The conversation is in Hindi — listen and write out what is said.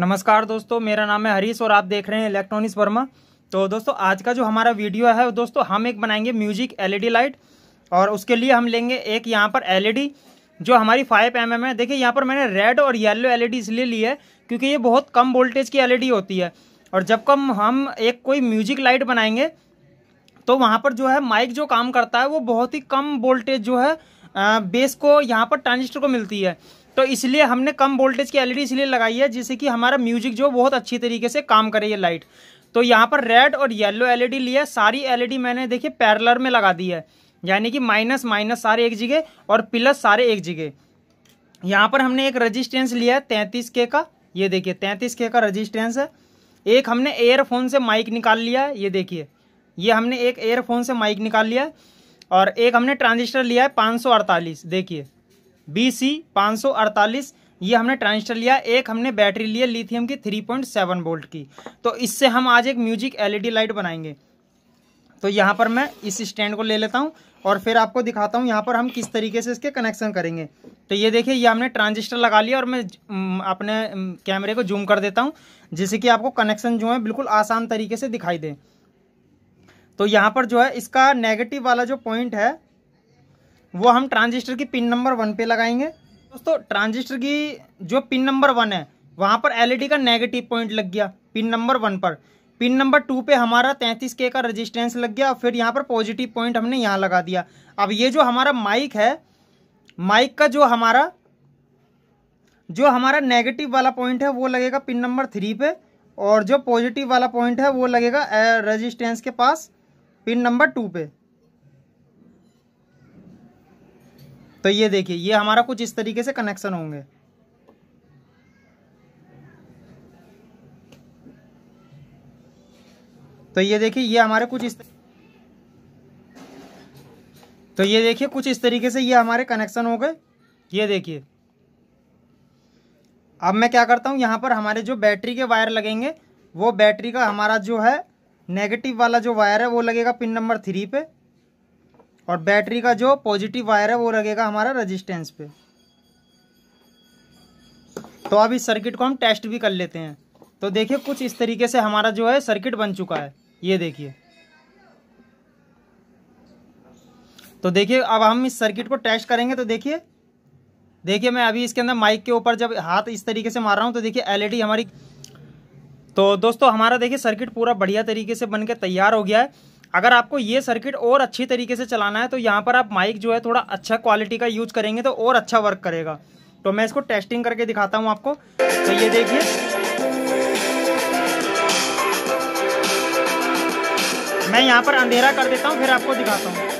नमस्कार दोस्तों मेरा नाम है हरीश और आप देख रहे हैं इलेक्ट्रॉनिक्स वर्मा तो दोस्तों आज का जो हमारा वीडियो है दोस्तों हम एक बनाएंगे म्यूजिक एलईडी लाइट और उसके लिए हम लेंगे एक यहाँ पर एलईडी जो हमारी फाइव एम mm है देखिए यहाँ पर मैंने रेड और येलो एलईडी इसलिए ली है क्योंकि ये बहुत कम वोल्टेज की एल होती है और जब कम हम एक कोई म्यूजिक लाइट बनाएंगे तो वहाँ पर जो है माइक जो काम करता है वो बहुत ही कम वोल्टेज जो है बेस को यहाँ पर ट्रांजिस्टर को मिलती है तो इसलिए हमने कम वोल्टेज की एलईडी इसलिए लगाई है जिससे कि हमारा म्यूजिक जो बहुत अच्छी तरीके से काम करे ये लाइट तो यहाँ पर रेड और येलो एलईडी लिया सारी एलईडी मैंने देखिए पैरलर में लगा दी है यानी कि माइनस माइनस सारे एक जगह और प्लस सारे एक जगह यहाँ पर हमने एक रजिस्टेंस लिया है तैंतीस के का ये देखिए तैंतीस के का रजिस्टेंस है एक हमने एयरफोन से माइक निकाल लिया है ये देखिए ये हमने एक एयरफोन से माइक निकाल लिया है और एक हमने ट्रांजिस्टर लिया है पाँच देखिए बी सी ये हमने ट्रांजिस्टर लिया एक हमने बैटरी लिया लिथियम की 3.7 वोल्ट की तो इससे हम आज एक म्यूजिक एलईडी लाइट बनाएंगे तो यहाँ पर मैं इस स्टैंड को ले लेता हूँ और फिर आपको दिखाता हूँ यहाँ पर हम किस तरीके से इसके कनेक्शन करेंगे तो ये देखिए ये हमने ट्रांजिस्टर लगा लिया और मैं अपने कैमरे को जूम कर देता हूँ जिससे कि आपको कनेक्शन जो है बिल्कुल आसान तरीके से दिखाई दे तो यहाँ पर जो है इसका नेगेटिव वाला जो पॉइंट है वो हम ट्रांजिस्टर की पिन नंबर वन पे लगाएंगे दोस्तों ट्रांजिस्टर की जो पिन नंबर वन है वहाँ पर एलईडी e का नेगेटिव पॉइंट लग गया पिन नंबर वन पर पिन नंबर टू पे हमारा तैंतीस के का रजिस्टेंस लग गया फिर यहाँ पर पॉजिटिव पॉइंट हमने यहाँ लगा दिया अब ये जो हमारा माइक है माइक का जो हमारा जो हमारा नेगेटिव वाला पॉइंट है वो लगेगा पिन नंबर थ्री पे और जो पॉजिटिव वाला पॉइंट है वो लगेगा रजिस्टेंस के पास पिन नंबर टू पे तो ये देखिए ये हमारा कुछ इस तरीके से कनेक्शन होंगे तो ये देखिए ये हमारे कुछ इस तो ये देखिए कुछ इस तरीके से ये हमारे कनेक्शन हो गए ये देखिए अब मैं क्या करता हूँ यहाँ पर हमारे जो बैटरी के वायर लगेंगे वो बैटरी का हमारा जो है नेगेटिव वाला जो वायर है वो लगेगा पिन नंबर थ्री पे और बैटरी का जो पॉजिटिव वायर है वो लगेगा हमारा रजिस्टेंस पे तो अब इस सर्किट को हम टेस्ट भी कर लेते हैं तो देखिए कुछ इस तरीके से हमारा जो है सर्किट बन चुका है ये देखिए तो देखिए अब हम इस सर्किट को टेस्ट करेंगे तो देखिए देखिए मैं अभी इसके अंदर माइक के ऊपर जब हाथ इस तरीके से मार रहा हूँ तो देखिए एलईडी हमारी तो दोस्तों हमारा देखिए सर्किट पूरा बढ़िया तरीके से बन के तैयार हो गया है अगर आपको ये सर्किट और अच्छी तरीके से चलाना है तो यहाँ पर आप माइक जो है थोड़ा अच्छा क्वालिटी का यूज करेंगे तो और अच्छा वर्क करेगा तो मैं इसको टेस्टिंग करके दिखाता हूँ आपको तो ये देखिए मैं यहाँ पर अंधेरा कर देता हूँ फिर आपको दिखाता हूँ